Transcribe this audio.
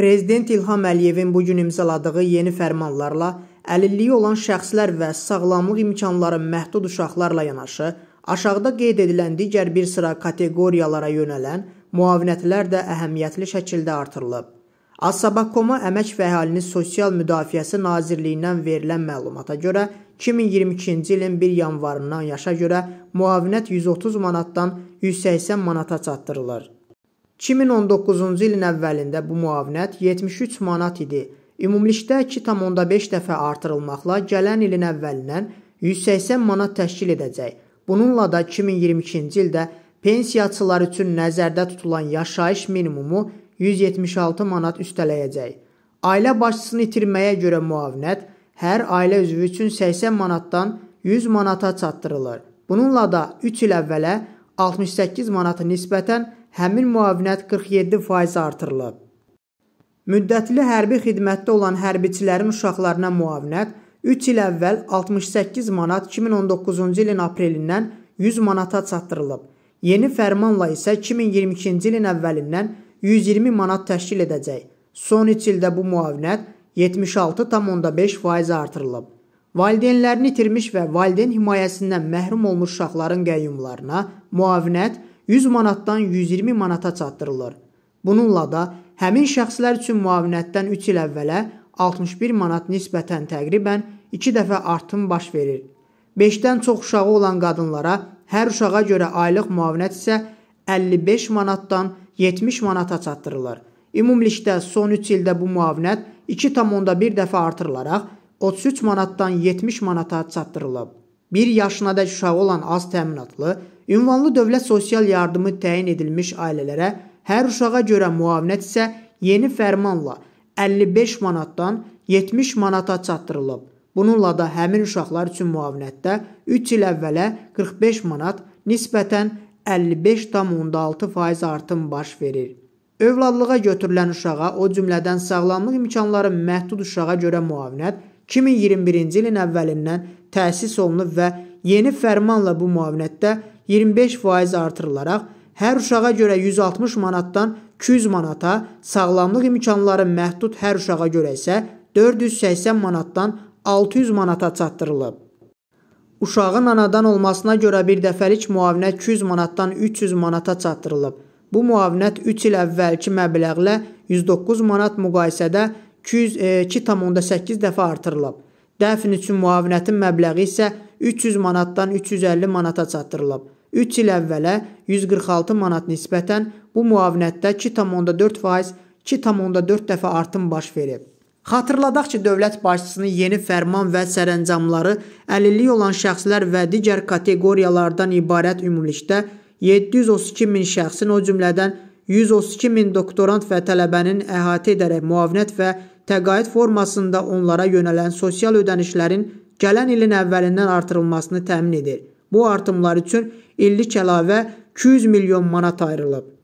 Prezident İlham Əliyevin bu gün imzaladığı yeni fərmanlarla əlilliyi olan şəxslər və sağlamlıq imkanları məhdud uşaqlarla yanaşı aşağıda qeyd edilən digər bir sıra kateqoriyalara yönələn müavinətlər də əhəmiyyətli şəkildə artırılıb. Asabakoma Əmək və Əhalinin Sosial Müdafiəsi Nazirliyindən verilən məlumata görə 2022-ci ilin 1 yanvarından yaşa görə müavinət 130 manatdan 180 manata çatdırılır. 2019-cu ilin əvvəlində bu müavinət 73 manat idi. Ümumilikdə 2,5 dəfə artırılmaqla gələn ilin əvvəlindən 180 manat təşkil edəcək. Bununla da 2022-ci ildə pensiyaçılar üçün nəzərdə tutulan yaşayış minimumu 176 manat üstələyəcək. Ailə başçısını itirməyə görə müavinət hər ailə üzvü üçün 80 manatdan 100 manata çatdırılır. Bununla da 3 il əvvələ 68 manatı nisbətən həmin müavinət 47% artırılıb. Müddətli hərbi xidmətdə olan hərbiçilərin uşaqlarına müavinət 3 il əvvəl 68 manat 2019-cu ilin aprelindən 100 manata çatdırılıb. Yeni fərmanla isə 2022-ci ilin əvvəlindən 120 manat təşkil edəcək. Son 3 ildə bu müavinət 76,5% artırılıb. Valideynlərini itirmiş və valideyn himayəsindən məhrum olmuş uşaqların qəyyumlarına müavinət 100 manatdan 120 manata çatdırılır. Bununla da həmin şəxslər üçün müavinətdən 3 il əvvələ 61 manat nisbətən təqribən 2 dəfə artım baş verir. 5-dən çox uşağı olan qadınlara hər uşağa görə aylıq müavinət isə 55 manatdan 70 manata çatdırılır. Ümumilikdə son 3 ildə bu müavinət 2,1 dəfə artırılaraq 33 manatdan 70 manata çatdırılıb. 1 yaşına dək uşağı olan az təminatlı Ünvanlı dövlət sosial yardımı təyin edilmiş ailələrə hər uşağa görə müavinət isə yeni fərmanla 55 manatdan 70 manata çatdırılıb. Bununla da həmin uşaqlar üçün müavinətdə 3 il əvvələ 45 manat, nisbətən 55,6% artım baş verir. Övladlığa götürülən uşağa, o cümlədən sağlamlıq imkanları məhdud uşağa görə müavinət 2021-ci ilin əvvəlindən təsis olunub və yeni fərmanla bu müavinətdə 25% artırılaraq hər uşağa görə 160 manatdan 200 manata, sağlamlıq imkanları məhdud hər uşağa görə isə 480 manatdan 600 manata çatdırılıb. Uşağın anadan olmasına görə bir dəfəlik müavinət 200 manatdan 300 manata çatdırılıb. Bu müavinət 3 il əvvəlki məbləğlə 109 manat müqayisədə 202,8 e, dəfə artırılıb. Dəfn üçün müavinətin məbləği isə 300 manatdan 350 manata çatdırılıb. 3 il əvvələ 146 manat nisbətən bu müavinətdə 2,4%, 2,4 dəfə artım baş verib. Xatırladaq ki, dövlət başçısının yeni fərman və sərəncamları əlilliyi olan şəxslər və digər kateqoriyalardan ibarət ümumilikdə 732 min şəxsin o cümlədən 132 min doktorant və tələbənin əhatə edərək müavinət və təqaüd formasında onlara yönələn sosial ödənişlərin gələn ilin əvvəlindən artırılmasını təmin edir. Bu artımlar üçün illik əlavə 200 milyon manat ayrılıb.